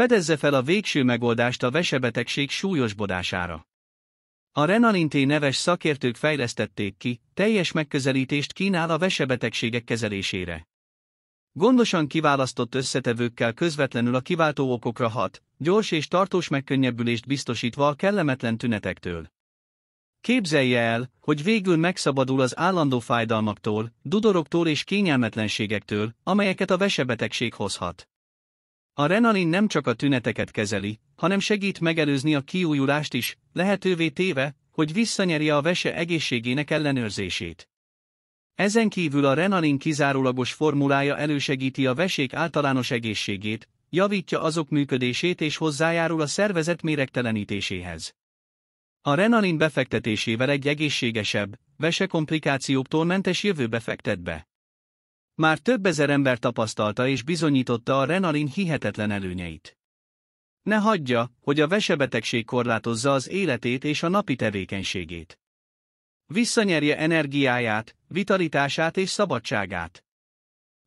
Fedezze fel a végső megoldást a vesebetegség súlyosbodására. A Renalinté neves szakértők fejlesztették ki, teljes megközelítést kínál a vesebetegségek kezelésére. Gondosan kiválasztott összetevőkkel közvetlenül a kiváltó okokra hat, gyors és tartós megkönnyebbülést biztosítva a kellemetlen tünetektől. Képzelje el, hogy végül megszabadul az állandó fájdalmaktól, dudoroktól és kényelmetlenségektől, amelyeket a vesebetegség hozhat. A renalin nem csak a tüneteket kezeli, hanem segít megelőzni a kiújulást is, lehetővé téve, hogy visszanyerje a vese egészségének ellenőrzését. Ezen kívül a renalin kizárólagos formulája elősegíti a vesék általános egészségét, javítja azok működését és hozzájárul a szervezet méregtelenítéséhez. A renalin befektetésével egy egészségesebb, vese komplikációktól mentes jövőbe fektet be. Már több ezer ember tapasztalta és bizonyította a renalin hihetetlen előnyeit. Ne hagyja, hogy a vesebetegség korlátozza az életét és a napi tevékenységét. Visszanyerje energiáját, vitalitását és szabadságát.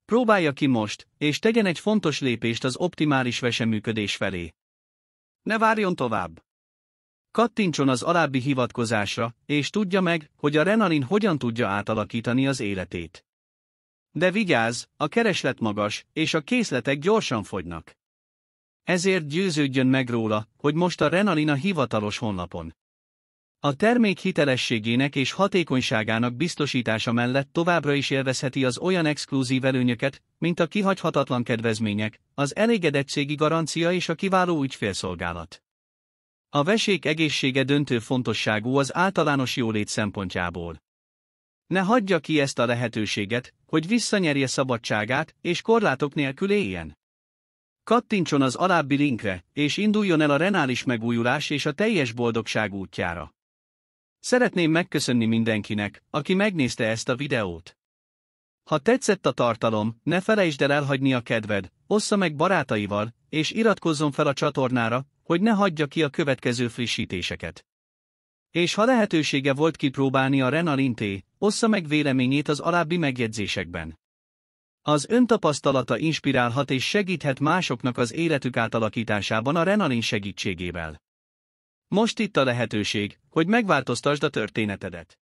Próbálja ki most, és tegyen egy fontos lépést az optimális veseműködés felé. Ne várjon tovább! Kattintson az alábbi hivatkozásra, és tudja meg, hogy a renalin hogyan tudja átalakítani az életét. De vigyázz, a kereslet magas, és a készletek gyorsan fogynak. Ezért győződjön meg róla, hogy most a Renalina hivatalos honlapon. A termék hitelességének és hatékonyságának biztosítása mellett továbbra is élvezheti az olyan exkluzív előnyöket, mint a kihagyhatatlan kedvezmények, az elégedettségi garancia és a kiváló ügyfélszolgálat. A vesék egészsége döntő fontosságú az általános jólét szempontjából. Ne hagyja ki ezt a lehetőséget, hogy visszanyerje szabadságát, és korlátok nélkül éljen. Kattintson az alábbi linkre, és induljon el a renális megújulás és a teljes boldogság útjára. Szeretném megköszönni mindenkinek, aki megnézte ezt a videót. Ha tetszett a tartalom, ne felejtsd el elhagyni a kedved, ossza meg barátaival, és iratkozzon fel a csatornára, hogy ne hagyja ki a következő frissítéseket. És ha lehetősége volt kipróbálni a Renalin ossza meg véleményét az alábbi megjegyzésekben. Az öntapasztalata inspirálhat és segíthet másoknak az életük átalakításában a Renalin segítségével. Most itt a lehetőség, hogy megváltoztasd a történetedet.